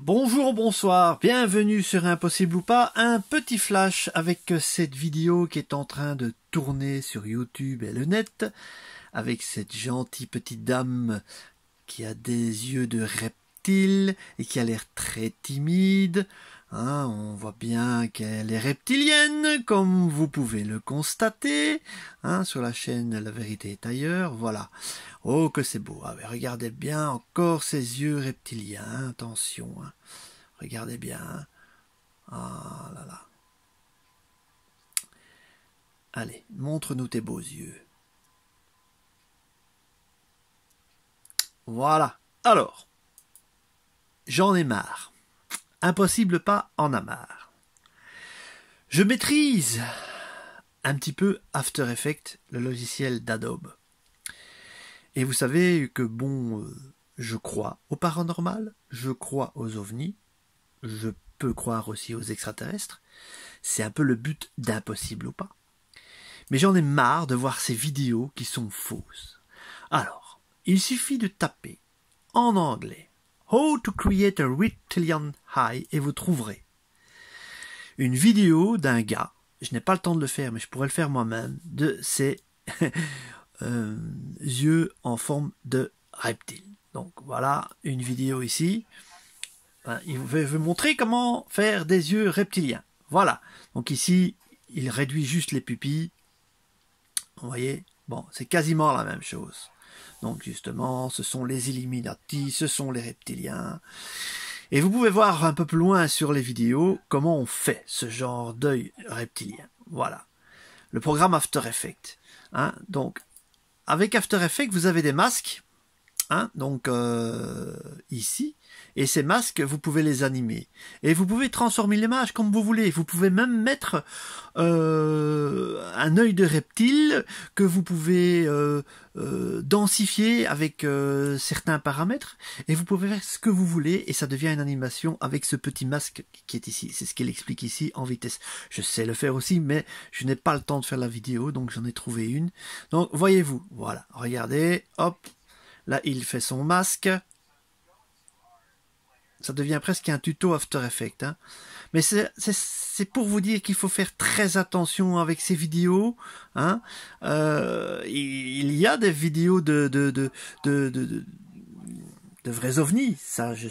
Bonjour, bonsoir, bienvenue sur Impossible ou pas, un petit flash avec cette vidéo qui est en train de tourner sur YouTube et le net, avec cette gentille petite dame qui a des yeux de reptile et qui a l'air très timide, Hein, on voit bien qu'elle est reptilienne, comme vous pouvez le constater. Hein, sur la chaîne La vérité est ailleurs, voilà. Oh, que c'est beau. Ah, regardez bien encore ses yeux reptiliens, hein, attention. Regardez bien. Ah là là. Allez, montre-nous tes beaux yeux. Voilà. Alors, j'en ai marre. Impossible pas en amarre. Je maîtrise un petit peu After Effects, le logiciel d'Adobe. Et vous savez que bon, euh, je crois au paranormal, je crois aux ovnis, je peux croire aussi aux extraterrestres. C'est un peu le but d'impossible ou pas. Mais j'en ai marre de voir ces vidéos qui sont fausses. Alors, il suffit de taper en anglais How to create a reptilian high et vous trouverez une vidéo d'un gars, je n'ai pas le temps de le faire, mais je pourrais le faire moi-même, de ses euh, yeux en forme de reptile. Donc voilà une vidéo ici. Ben, il veut vous montrer comment faire des yeux reptiliens. Voilà. Donc ici, il réduit juste les pupilles. Vous voyez Bon, c'est quasiment la même chose. Donc justement, ce sont les Illuminati, ce sont les reptiliens. Et vous pouvez voir un peu plus loin sur les vidéos comment on fait ce genre d'œil reptilien. Voilà. Le programme After Effects. Hein donc, avec After Effects, vous avez des masques Hein, donc euh, ici. Et ces masques, vous pouvez les animer. Et vous pouvez transformer l'image comme vous voulez. Vous pouvez même mettre euh, un œil de reptile que vous pouvez euh, densifier avec certains paramètres. Et vous pouvez faire ce que vous voulez. Et ça devient une animation avec ce petit masque qui est ici. C'est ce qu'il explique ici en vitesse. Je sais le faire aussi, mais je n'ai pas le temps de faire la vidéo. Donc j'en ai trouvé une. Donc voyez-vous. Voilà. Regardez. Hop Là, il fait son masque. Ça devient presque un tuto After Effects. Hein. Mais c'est pour vous dire qu'il faut faire très attention avec ces vidéos. Hein. Euh, il y a des vidéos de, de, de, vrais ovnis, ça je,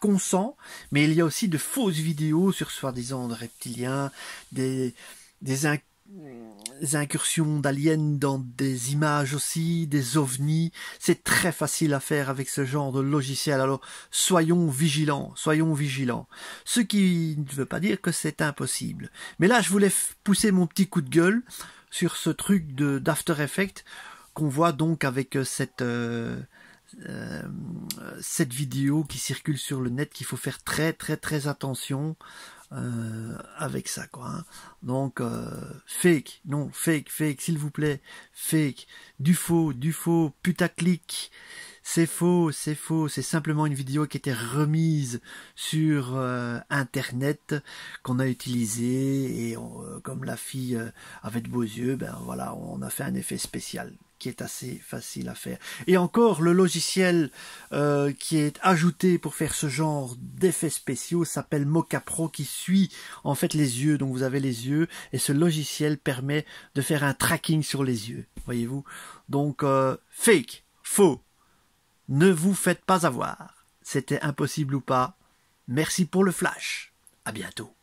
consens, mais il y a aussi de fausses vidéos sur soi-disant des reptiliens, des, des, incursions d'aliens dans des images aussi, des ovnis. C'est très facile à faire avec ce genre de logiciel. Alors soyons vigilants, soyons vigilants. Ce qui ne veut pas dire que c'est impossible. Mais là, je voulais pousser mon petit coup de gueule sur ce truc de d'After Effects qu'on voit donc avec euh, cette euh, euh, cette vidéo qui circule sur le net qu'il faut faire très très très attention euh, avec ça quoi. Hein. Donc euh, fake, non fake, fake, s'il vous plaît, fake, du faux, du faux, putaclic. C'est faux, c'est faux, c'est simplement une vidéo qui était remise sur euh, internet qu'on a utilisé et comme la fille avait de beaux yeux, ben voilà, on a fait un effet spécial qui est assez facile à faire. Et encore, le logiciel euh, qui est ajouté pour faire ce genre d'effets spéciaux s'appelle Mocha Pro qui suit en fait les yeux. Donc vous avez les yeux et ce logiciel permet de faire un tracking sur les yeux. Voyez-vous Donc euh, fake, faux. Ne vous faites pas avoir. C'était impossible ou pas. Merci pour le flash. À bientôt.